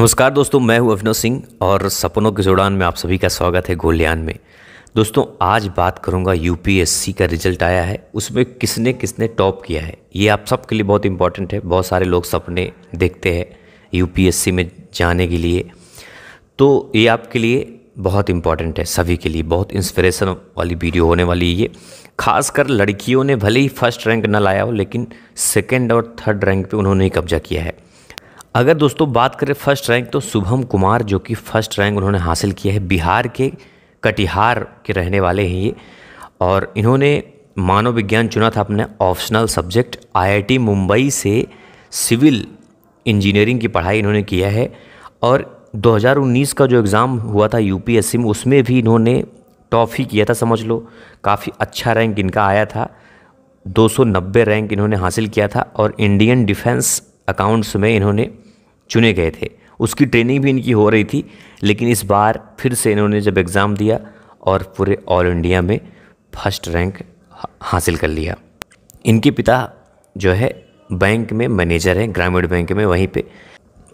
नमस्कार दोस्तों मैं हूं अभिनव सिंह और सपनों के जुड़ान में आप सभी का स्वागत है गोलियान में दोस्तों आज बात करूंगा यूपीएससी का रिजल्ट आया है उसमें किसने किसने टॉप किया है ये आप सबके लिए बहुत इंपॉर्टेंट है बहुत सारे लोग सपने देखते हैं यूपीएससी में जाने के लिए तो ये आपके लिए बहुत इंपॉर्टेंट है सभी के लिए बहुत इंस्पिरेशन वाली वीडियो होने वाली है ये खासकर लड़कियों ने भले ही फर्स्ट रैंक न लाया हो लेकिन सेकेंड और थर्ड रैंक पर उन्होंने ही कब्जा किया है अगर दोस्तों बात करें फर्स्ट रैंक तो शुभम कुमार जो कि फर्स्ट रैंक उन्होंने हासिल किया है बिहार के कटिहार के रहने वाले हैं ये और इन्होंने मानव विज्ञान चुना था अपने ऑप्शनल सब्जेक्ट आईआईटी मुंबई से सिविल इंजीनियरिंग की पढ़ाई इन्होंने किया है और 2019 का जो एग्ज़ाम हुआ था यूपीएससी में उसमें भी इन्होंने टॉप ही किया था समझ लो काफ़ी अच्छा रैंक इनका आया था 290 रैंक इन्होंने हासिल किया था और इंडियन डिफेंस अकाउंट्स में इन्होंने चुने गए थे उसकी ट्रेनिंग भी इनकी हो रही थी लेकिन इस बार फिर से इन्होंने जब एग्ज़ाम दिया और पूरे ऑल इंडिया में फर्स्ट रैंक हासिल कर लिया इनके पिता जो है बैंक में मैनेजर हैं ग्रामीण बैंक में वहीं पे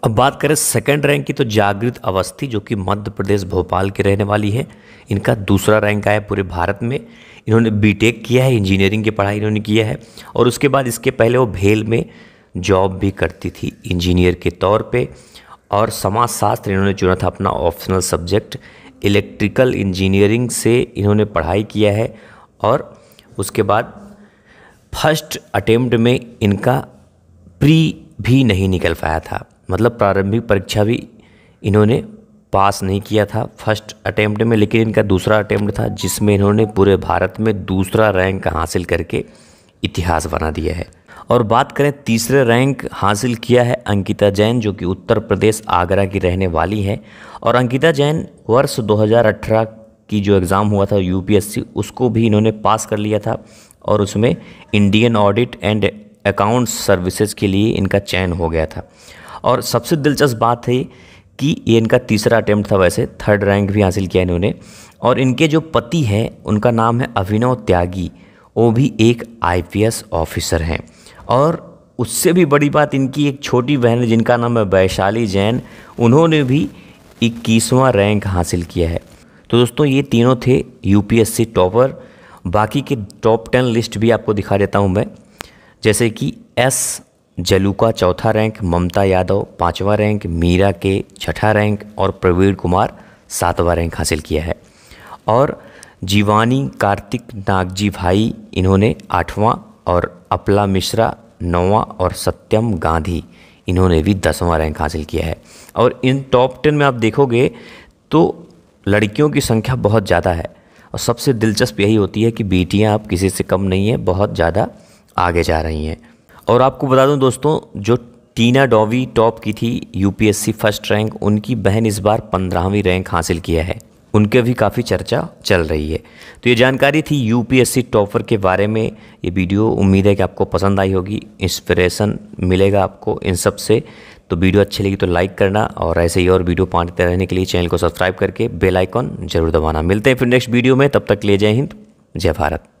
अब बात करें सेकंड रैंक की तो जागृत अवस्थी जो कि मध्य प्रदेश भोपाल की रहने वाली है इनका दूसरा रैंक आया पूरे भारत में इन्होंने बीटेक किया है इंजीनियरिंग की पढ़ाई इन्होंने किया है और उसके बाद इसके पहले वो भेल में जॉब भी करती थी इंजीनियर के तौर पे और समाजशास्त्र इन्होंने चुना था अपना ऑप्शनल सब्जेक्ट इलेक्ट्रिकल इंजीनियरिंग से इन्होंने पढ़ाई किया है और उसके बाद फर्स्ट अटेम्प्ट में इनका प्री भी नहीं निकल पाया था मतलब प्रारंभिक परीक्षा भी इन्होंने पास नहीं किया था फर्स्ट अटेम्प्ट में लेकिन इनका दूसरा अटेम्प्ट था जिसमें इन्होंने पूरे भारत में दूसरा रैंक हासिल करके इतिहास बना दिया है और बात करें तीसरे रैंक हासिल किया है अंकिता जैन जो कि उत्तर प्रदेश आगरा की रहने वाली है और अंकिता जैन वर्ष 2018 की जो एग्ज़ाम हुआ था यूपीएससी उसको भी इन्होंने पास कर लिया था और उसमें Indian audit and account services के लिए इनका चयन हो गया था और सबसे दिलचस्प बात है कि ये इनका तीसरा अटैम्प्ट था वैसे थर्ड रैंक भी हासिल किया इन्होंने और इनके जो पति हैं उनका नाम है अभिनव त्यागी वो भी एक आईपीएस ऑफिसर हैं और उससे भी बड़ी बात इनकी एक छोटी बहन है जिनका नाम है वैशाली जैन उन्होंने भी इक्कीसवां रैंक हासिल किया है तो दोस्तों ये तीनों थे यूपीएससी टॉपर बाकी के टॉप टेन लिस्ट भी आपको दिखा देता हूँ मैं जैसे कि एस जलूका चौथा रैंक ममता यादव पाँचवा रैंक मीरा के छठा रैंक और प्रवीण कुमार सातवां रैंक हासिल किया है और जीवानी कार्तिक नागजी भाई इन्होंने आठवां और अपला मिश्रा नौवा और सत्यम गांधी इन्होंने भी दसवां रैंक हासिल किया है और इन टॉप टेन में आप देखोगे तो लड़कियों की संख्या बहुत ज़्यादा है और सबसे दिलचस्प यही होती है कि बेटियाँ आप किसी से कम नहीं हैं बहुत ज़्यादा आगे जा रही हैं और आपको बता दूं दोस्तों जो टीना डॉवी टॉप की थी यूपीएससी फर्स्ट रैंक उनकी बहन इस बार पंद्रहवीं रैंक हासिल किया है उनके भी काफ़ी चर्चा चल रही है तो ये जानकारी थी यूपीएससी टॉपर के बारे में ये वीडियो उम्मीद है कि आपको पसंद आई होगी इंस्पिरेशन मिलेगा आपको इन सब से तो वीडियो अच्छी लगी तो लाइक करना और ऐसे ही और वीडियो पाते रहने के लिए चैनल को सब्सक्राइब करके बेल आइकॉन जरूर दबाना मिलते हैं फिर नेक्स्ट वीडियो में तब तक ले जय हिंद जय भारत